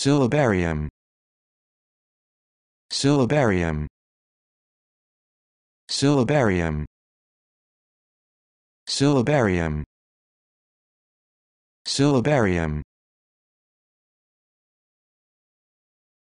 syllabarium syllabarium syllabarium syllabarium syllabarium